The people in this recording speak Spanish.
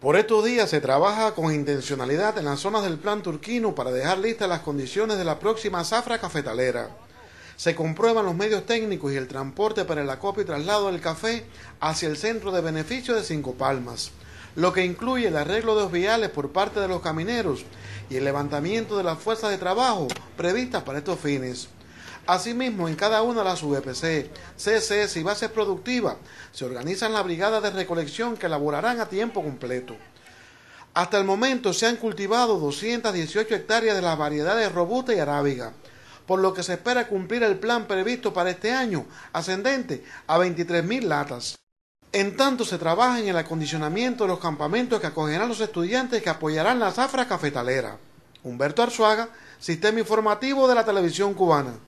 Por estos días se trabaja con intencionalidad en las zonas del plan turquino para dejar listas las condiciones de la próxima zafra cafetalera. Se comprueban los medios técnicos y el transporte para el acopio y traslado del café hacia el centro de beneficio de Cinco Palmas, lo que incluye el arreglo de los viales por parte de los camineros y el levantamiento de las fuerzas de trabajo previstas para estos fines. Asimismo, en cada una de las UPC, CCS y bases productivas se organizan la brigada de recolección que elaborarán a tiempo completo. Hasta el momento se han cultivado 218 hectáreas de las variedades robusta y arábiga, por lo que se espera cumplir el plan previsto para este año, ascendente a 23.000 latas. En tanto se trabaja en el acondicionamiento de los campamentos que acogerán los estudiantes que apoyarán la zafra cafetalera. Humberto Arzuaga, Sistema Informativo de la Televisión Cubana.